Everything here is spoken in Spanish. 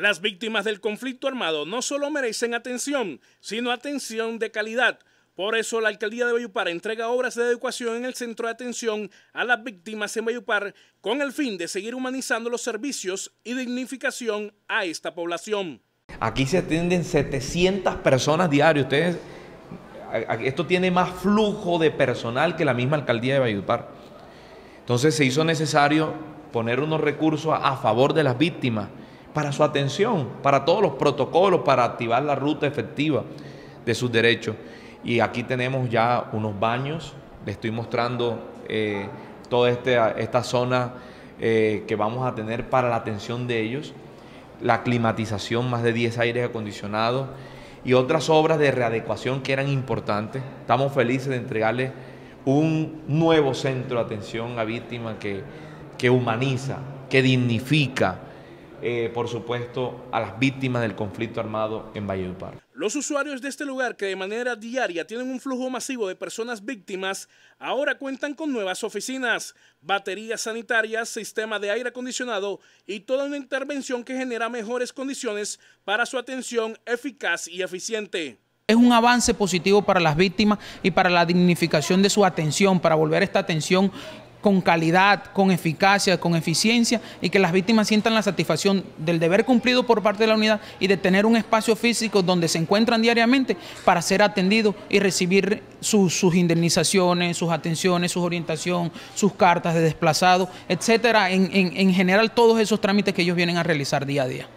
Las víctimas del conflicto armado no solo merecen atención, sino atención de calidad. Por eso la alcaldía de Bayupar entrega obras de educación en el centro de atención a las víctimas en Bayupar con el fin de seguir humanizando los servicios y dignificación a esta población. Aquí se atienden 700 personas diarias. Ustedes, esto tiene más flujo de personal que la misma alcaldía de Bayupar. Entonces se hizo necesario poner unos recursos a favor de las víctimas para su atención, para todos los protocolos, para activar la ruta efectiva de sus derechos. Y aquí tenemos ya unos baños, les estoy mostrando eh, toda este, esta zona eh, que vamos a tener para la atención de ellos, la climatización, más de 10 aires acondicionados y otras obras de readecuación que eran importantes. Estamos felices de entregarles un nuevo centro de atención a víctimas que, que humaniza, que dignifica, eh, por supuesto, a las víctimas del conflicto armado en Valledupar. Los usuarios de este lugar, que de manera diaria tienen un flujo masivo de personas víctimas, ahora cuentan con nuevas oficinas, baterías sanitarias, sistema de aire acondicionado y toda una intervención que genera mejores condiciones para su atención eficaz y eficiente es un avance positivo para las víctimas y para la dignificación de su atención, para volver esta atención con calidad, con eficacia, con eficiencia y que las víctimas sientan la satisfacción del deber cumplido por parte de la unidad y de tener un espacio físico donde se encuentran diariamente para ser atendidos y recibir sus indemnizaciones, sus atenciones, sus orientación, sus cartas de desplazado, etcétera, en general todos esos trámites que ellos vienen a realizar día a día.